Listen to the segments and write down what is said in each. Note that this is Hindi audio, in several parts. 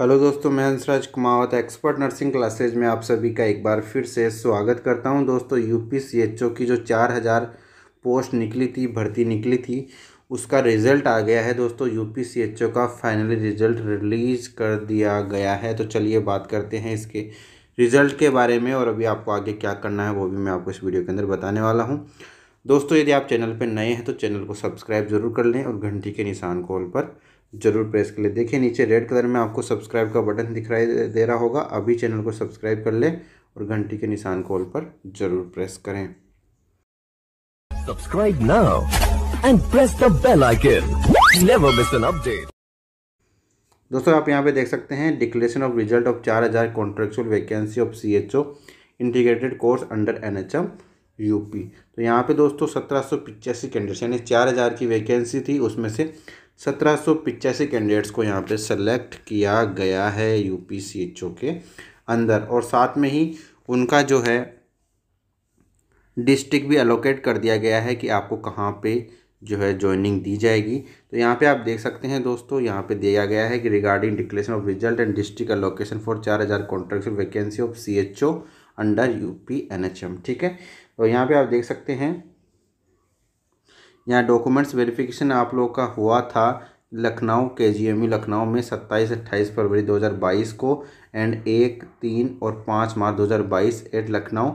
हेलो दोस्तों मैं Hansraj Kumawat expert nursing classes में आप सभी का एक बार फिर से स्वागत करता हूं दोस्तों यू पी की जो चार हज़ार पोस्ट निकली थी भर्ती निकली थी उसका रिज़ल्ट आ गया है दोस्तों यू पी का फाइनली रिज़ल्ट रिलीज़ कर दिया गया है तो चलिए बात करते हैं इसके रिज़ल्ट के बारे में और अभी आपको आगे क्या करना है वो भी मैं आपको इस वीडियो के अंदर बताने वाला हूँ दोस्तों यदि आप चैनल पर नए हैं तो चैनल को सब्सक्राइब ज़रूर कर लें और घंटी के निशान कॉल पर जरूर प्रेस कर ले देखिए नीचे रेड कलर में आपको सब्सक्राइब का बटन दिखाई दे रहा होगा अभी चैनल को सब्सक्राइब कर लें और घंटी के निशान को ऑल पर जरूर प्रेस करें subscribe now and press the bell icon never miss an update दोस्तों आप यहाँ पे देख सकते हैं डिक्लेरेशन ऑफ रिजल्ट ऑफ चार हज़ार contractual vacancy of C H O integrated course under N H M UP तो यहाँ पे दोस्तों सत्रह सौ पिचासी कैंडिडेट्स यानी चार हज़ार की वैकेंसी थी उसमें से सत्रह सौ पिचासी कैंडिडेट्स को यहाँ पे सेलेक्ट किया गया है U P C H O के अंदर और साथ में ही उनका जो है डिस्ट्रिक्ट भी अलोकेट कर दिया गया है कि आपको कहाँ पे जो है ज्वाइनिंग दी जाएगी तो यहाँ पे आप देख सकते हैं दोस्तों यहाँ पे दिया गया है कि regarding declaration of result and district allocation for चार हज़ार contract vacancy of C H O under U P N H M ठीक है और यहाँ पर आप देख सकते हैं यहाँ डॉक्यूमेंट्स वेरिफिकेशन आप लोग का हुआ था लखनऊ के जी एम लखनऊ में सत्ताईस अट्ठाईस फरवरी 2022 को एंड एक तीन और पाँच March 2022 at Lucknow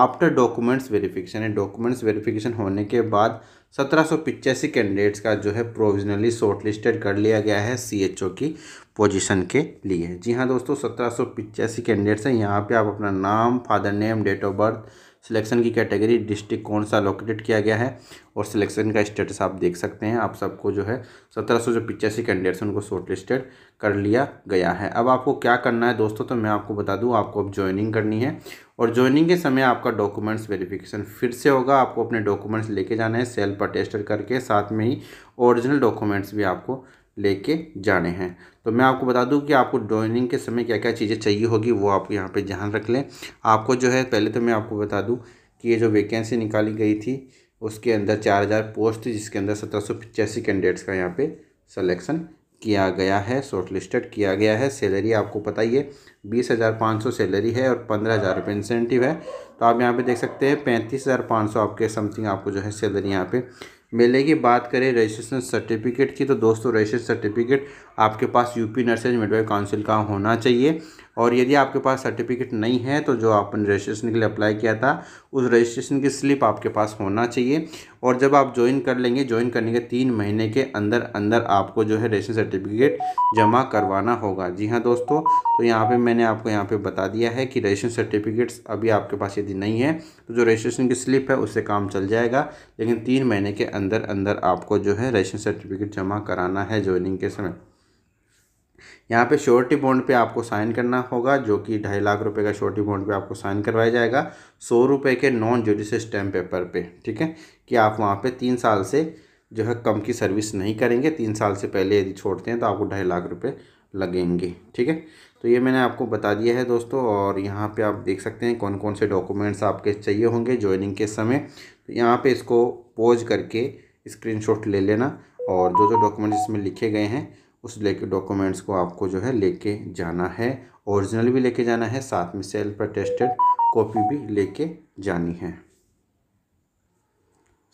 after documents verification है डॉक्यूमेंट्स वेरिफिकेशन होने के बाद सत्रह सौ पिचासी कैंडिडेट्स का जो है प्रोविजनली शॉर्टलिस्टेड कर लिया गया है सी एच ओ की पोजीशन के लिए जी हाँ दोस्तों सत्रह सौ पिचासी कैंडिडेट्स हैं यहाँ पे आप अपना नाम father name date of birth selection की कैटेगरी डिस्ट्रिक्ट कौन सा लोकेटेड किया गया है और सिलेक्शन का स्टेटस आप देख सकते हैं आप सबको जो है सत्रह सौ जो पिचासी कैंडिडेट्स उनको शॉर्टलिस्टेड लिस्टेड कर लिया गया है अब आपको क्या करना है दोस्तों तो मैं आपको बता दूँ आपको अब ज्वाइनिंग करनी है और ज्वाइनिंग के समय आपका डॉक्यूमेंट्स वेरिफिकेशन फिर से होगा आपको अपने डॉक्यूमेंट्स लेके जाना है सेल्फ अटेस्टर टेस्टर करके साथ में ही ओरिजिनल डॉक्यूमेंट्स भी आपको लेके जाने हैं तो मैं आपको बता दूं कि आपको ड्राइनिंग के समय क्या क्या चीज़ें चाहिए होगी वो आप यहाँ पे ध्यान रख लें आपको जो है पहले तो मैं आपको बता दूं कि ये जो वैकेंसी निकाली गई थी उसके अंदर चार हज़ार पोस्ट थी जिसके अंदर सत्रह सौ पचासी कैंडिडेट्स का यहाँ पे सलेक्शन किया गया है शॉर्ट किया गया है सैलरी आपको पता ही है बीस हज़ार पाँच सौ सैलरी है और पंद्रह हज़ार रुपये इंसेंटिव है तो आप यहाँ पे देख सकते हैं पैंतीस हज़ार पाँच सौ आपके समथिंग आपको जो है सैलरी यहाँ पे मेले की बात करें रजिस्ट्रेशन सर्टिफिकेट की तो दोस्तों रजिस्ट्रेशन सर्टिफिकेट आपके पास यूपी नर्सेज मिडवाइफ काउंसिल का होना चाहिए और यदि आपके पास सर्टिफिकेट नहीं है तो जो आपने रजिस्ट्रेशन के लिए अप्लाई किया था उस रजिस्ट्रेशन की स्लिप आपके पास होना चाहिए और जब आप ज्वाइन कर लेंगे ज्वाइन करने के तीन महीने के अंदर अंदर आपको जो है रेशन सर्टिफिकेट जमा करवाना होगा जी हाँ दोस्तों तो यहाँ पे मैंने आपको यहाँ पे बता दिया है कि रेशन सर्टिफिकेट्स अभी आपके पास यदि नहीं है तो जो रजिस्ट्रेशन की स्लिप है उससे काम चल जाएगा लेकिन तीन महीने के अंदर अंदर आपको जो है रेशन सर्टिफिकेट जमा कराना है ज्वाइनिंग के समय यहाँ पे श्योरिटी बॉन्ड पे आपको साइन करना होगा जो कि ढाई लाख रुपए का श्योरिटी बॉन्ड पे आपको साइन करवाया जाएगा सौ रुपये के नॉन जुडिस स्टैम्प पेपर पे ठीक है कि आप वहाँ पे तीन साल से जो है कम की सर्विस नहीं करेंगे तीन साल से पहले यदि छोड़ते हैं तो आपको ढाई लाख रुपये लगेंगे ठीक है तो ये मैंने आपको बता दिया है दोस्तों और यहाँ पर आप देख सकते हैं कौन कौन से डॉक्यूमेंट्स आपके चाहिए होंगे ज्वाइनिंग के समय तो यहाँ पर इसको पोज करके स्क्रीन ले लेना और जो जो डॉक्यूमेंट्स इसमें लिखे गए हैं उस लेके डॉक्यूमेंट्स को आपको जो है लेके जाना है ओरिजिनल भी लेके जाना है साथ में सेल्फ अटेस्टेड कॉपी भी लेके जानी है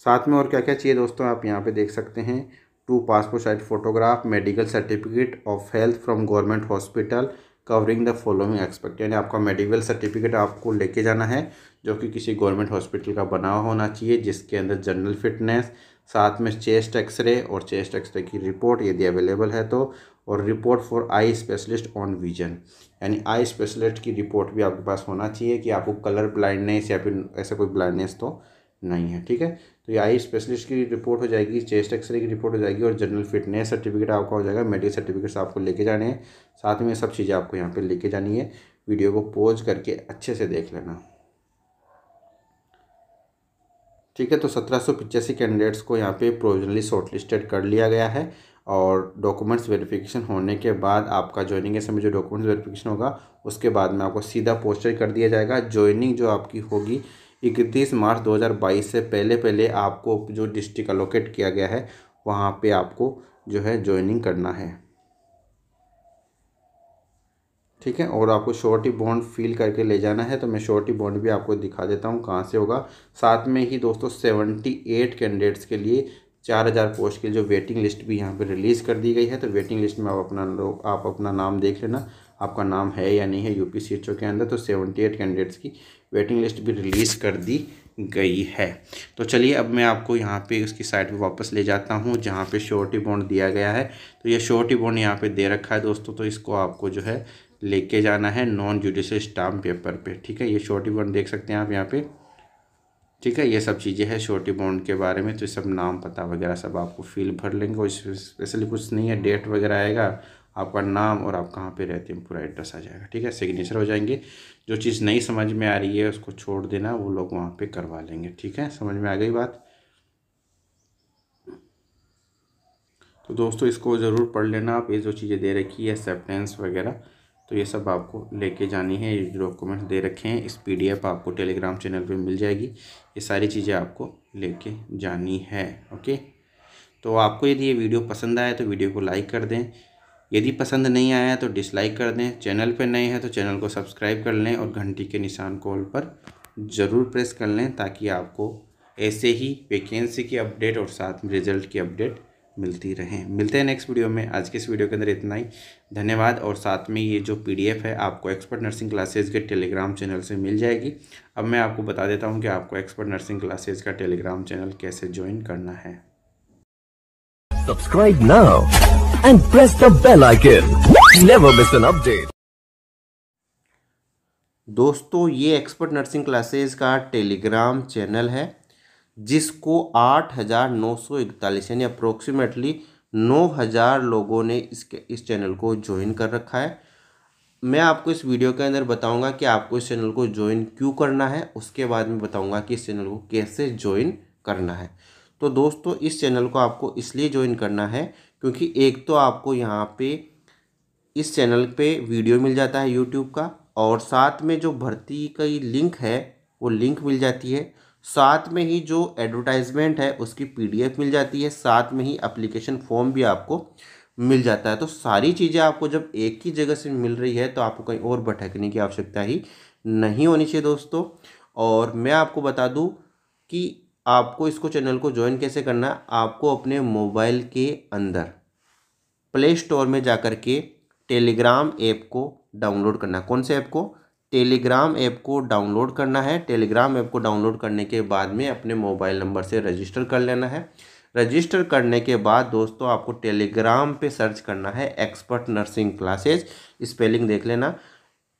साथ में और क्या क्या चाहिए दोस्तों आप यहाँ पे देख सकते हैं two passport size photograph medical certificate of health from government hospital covering the following expect यानी आपका मेडिकल सर्टिफिकेट आपको लेके जाना है जो कि किसी गवर्नमेंट हॉस्पिटल का बना होना चाहिए जिसके अंदर जनरल फिटनेस साथ में चेस्ट एक्सरे और चेस्ट एक्सरे की रिपोर्ट यदि अवेलेबल है तो और report for eye specialist on vision यानी आई स्पेशलिस्ट की रिपोर्ट भी आपके पास होना चाहिए कि आपको कलर ब्लाइंडनेस या फिर ऐसा कोई ब्लाइंडनेस तो नहीं है ठीक है तो ये आई स्पेशलिस्ट की रिपोर्ट हो जाएगी चेस्ट एक्सरे की रिपोर्ट हो जाएगी और जनरल फिटनेस सर्टिफिकेट आपका हो जाएगा मेडिकल सर्टिफिकेट्स आपको लेके जाने हैं साथ में सब चीज़ें आपको यहाँ पर लेके जानी है वीडियो को पॉज करके अच्छे से देख लेना ठीक है तो सत्रह कैंडिडेट्स को यहाँ पे प्रोविजनली शॉर्टलिस्टेड कर लिया गया है और डॉक्यूमेंट्स वेरिफिकेशन होने के बाद आपका ज्वाइनिंग समय जो डॉक्यूमेंट्स वेरिफिकेशन होगा उसके बाद में आपको सीधा पोस्टर कर दिया जाएगा ज्वाइनिंग जो आपकी होगी इकतीस मार्च 2022 से पहले पहले आपको जो डिस्ट्रिक्ट अलोकेट किया गया है वहाँ पे आपको जो है ज्वाइनिंग करना है ठीक है और आपको शॉर्टी बॉन्ड फील करके ले जाना है तो मैं शॉर्टी बॉन्ड भी आपको दिखा देता हूँ कहाँ से होगा साथ में ही दोस्तों सेवेंटी एट कैंडिडेट्स के लिए चार हज़ार पोस्ट के लिए जो वेटिंग लिस्ट भी यहाँ पे रिलीज़ कर दी गई है तो वेटिंग लिस्ट में आप अपना लोग आप अपना नाम देख लेना आपका नाम है या नहीं है यू पी के अंदर तो सेवेंटी एट कैंडिडेट्स की वेटिंग लिस्ट भी रिलीज़ कर दी गई है तो चलिए अब मैं आपको यहाँ पे उसकी साइट पे वापस ले जाता हूँ जहाँ पे श्योरिटी बॉन्ड दिया गया है तो ये श्योरिटी बॉन्ड यहाँ पे दे रखा है दोस्तों तो इसको आपको जो है लेके जाना है नॉन जुडिशल स्टाम्प पेपर पे ठीक है ये शॉर्टी बॉन्ड देख सकते हैं आप यहाँ पे ठीक है ये सब चीज़ें हैं शॉर्टी बॉन्ड के बारे में तो सब नाम पता वगैरह सब आपको फील भर लेंगे और स्पेशली कुछ नहीं है डेट वगैरह आएगा आपका नाम और आप कहाँ पे रहते हैं पूरा एड्रेस आ जाएगा ठीक है सिग्नेचर हो जाएंगे जो चीज़ नहीं समझ में आ रही है उसको छोड़ देना वो लोग वहाँ पर करवा लेंगे ठीक है समझ में आ गई बात तो दोस्तों इसको ज़रूर पढ़ लेना आप ये जो चीज़ें दे रखी है एक्सेप्टेंस वगैरह तो ये सब आपको लेके जानी है ये डॉक्यूमेंट्स दे रखे हैं इस पीडीएफ आपको टेलीग्राम चैनल पे मिल जाएगी ये सारी चीज़ें आपको लेके जानी है ओके तो आपको यदि ये वीडियो पसंद आया तो वीडियो को लाइक कर दें यदि पसंद नहीं आया तो डिसलाइक कर दें चैनल पर नए हैं तो चैनल को सब्सक्राइब कर लें और घंटी के निशान कॉल पर ज़रूर प्रेस कर लें ताकि आपको ऐसे ही वैकेंसी की अपडेट और साथ में रिजल्ट की अपडेट मिलती रहें मिलते हैं नेक्स्ट वीडियो में आज के इस वीडियो के अंदर इतना ही धन्यवाद और साथ में ये जो पीडीएफ है आपको एक्सपर्ट नर्सिंग क्लासेज के टेलीग्राम चैनल से मिल जाएगी अब मैं आपको बता देता हूँ कि आपको एक्सपर्ट नर्सिंग क्लासेज का टेलीग्राम चैनल कैसे ज्वाइन करना है subscribe now and press the bell icon miss an update दोस्तों ये एक्सपर्ट नर्सिंग क्लासेज का टेलीग्राम चैनल है जिसको आठ हज़ार नौ सौ इकतालीस यानी अप्रोक्सीमेटली नौ हज़ार लोगों ने इसके इस चैनल को ज्वाइन कर रखा है मैं आपको इस वीडियो के अंदर बताऊंगा कि आपको इस चैनल को ज्वाइन क्यों करना है उसके बाद में बताऊंगा कि इस चैनल को कैसे ज्वाइन करना है तो दोस्तों इस चैनल को आपको इसलिए ज्वाइन करना है क्योंकि एक तो आपको यहाँ पे इस चैनल पे वीडियो मिल जाता है यूट्यूब का और साथ में जो भर्ती की लिंक है वो लिंक मिल जाती है साथ में ही जो एडवर्टाइजमेंट है उसकी पीडीएफ मिल जाती है साथ में ही अप्लीकेशन फॉर्म भी आपको मिल जाता है तो सारी चीज़ें आपको जब एक ही जगह से मिल रही है तो आपको कहीं और भटकने की आवश्यकता ही नहीं होनी चाहिए दोस्तों और मैं आपको बता दूँ कि आपको इसको चैनल को ज्वाइन कैसे करना है आपको अपने मोबाइल के अंदर प्ले स्टोर में जा के टेलीग्राम ऐप को डाउनलोड करना कौन से ऐप को टेलीग्राम ऐप को डाउनलोड करना है टेलीग्राम ऐप को डाउनलोड करने के बाद में अपने मोबाइल नंबर से रजिस्टर कर लेना है रजिस्टर करने के बाद दोस्तों आपको टेलीग्राम पे सर्च करना है एक्सपर्ट नर्सिंग क्लासेज स्पेलिंग देख लेना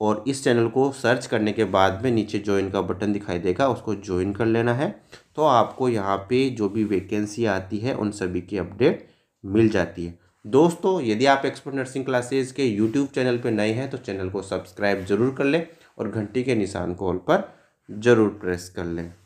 और इस चैनल को सर्च करने के बाद में नीचे ज्वाइन का बटन दिखाई देगा उसको ज्वाइन कर लेना है तो आपको यहाँ पे जो भी वैकेंसी आती है उन सभी की अपडेट मिल जाती है दोस्तों यदि आप एक्सपर्ट नर्सिंग क्लासेज के यूट्यूब चैनल पर नए हैं तो चैनल को सब्सक्राइब जरूर कर लें और घंटी के निशान को ऑल पर ज़रूर प्रेस कर लें